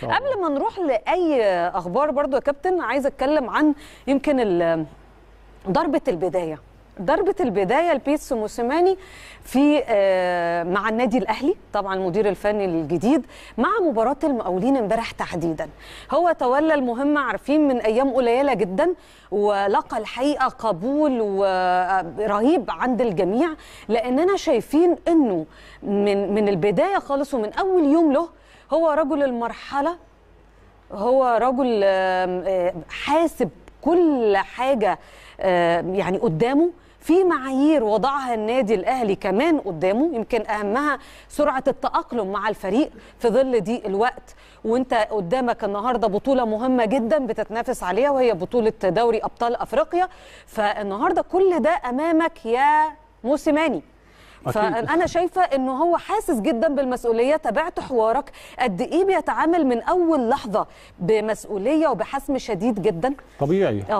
طبعا. قبل ما نروح لاي اخبار برضو يا كابتن عايزه اتكلم عن يمكن ضربه البدايه ضربه البدايه لبيتسو موسيماني في آه، مع النادي الاهلي طبعا المدير الفني الجديد مع مباراه المقاولين امبارح تحديدا هو تولى المهمه عارفين من ايام قليله جدا ولقى الحقيقه قبول رهيب عند الجميع لاننا شايفين انه من من البدايه خالص ومن اول يوم له هو رجل المرحله هو رجل آه، حاسب كل حاجه آه، يعني قدامه في معايير وضعها النادي الاهلي كمان قدامه يمكن اهمها سرعه التاقلم مع الفريق في ظل دي الوقت وانت قدامك النهارده بطوله مهمه جدا بتتنافس عليها وهي بطوله دوري ابطال افريقيا فالنهارده كل ده امامك يا موسيماني فانا شايفه انه هو حاسس جدا بالمسؤوليه تابعت حوارك قد ايه بيتعامل من اول لحظه بمسؤوليه وبحسم شديد جدا طبيعي أوه.